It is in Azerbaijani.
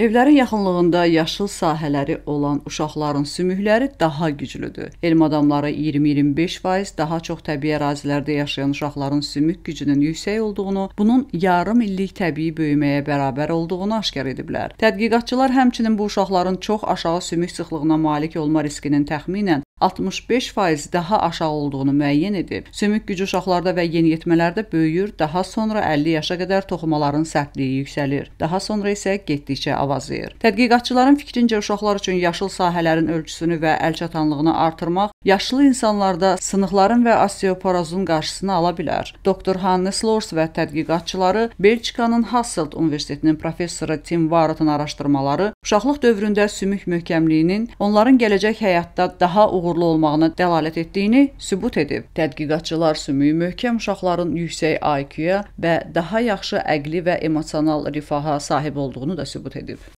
Evlərin yaxınlığında yaşıl sahələri olan uşaqların sümükləri daha güclüdür. Elm adamları 20-25% daha çox təbii ərazilərdə yaşayan uşaqların sümük gücünün yüksək olduğunu, bunun yarım illik təbii böyüməyə bərabər olduğunu aşkar ediblər. Tədqiqatçılar həmçinin bu uşaqların çox aşağı sümük sıxlığına malik olma riskinin təxminən 65% daha aşağı olduğunu müəyyən edib. Sümük gücü uşaqlarda və yeniyetmələrdə böyüyür, daha sonra 50 yaşa qədər toxumaların sərtliyi yüksəlir. Daha sonra isə getdikcə avazlayır. Tədqiqatçıların fikrincə uşaqlar üçün yaşıl sahələrin ölçüsünü və əlçatanlığını artırmaq yaşlı insanlarda sınıqların və osteoporozun qarşısını ala bilər. Doktor Hannes Lors və tədqiqatçıları Belçikanın Hasselt Universitetinin professoru Tim Warrettın araşdırmaları Uşaqlıq dövründə sümük möhkəmliyinin onların gələcək həyatda daha uğurlu olmağına dəlalət etdiyini sübut edib. Tədqiqatçılar sümüyü möhkəm uşaqların yüksək IQ-ya və daha yaxşı əqli və emosional rifaha sahib olduğunu da sübut edib.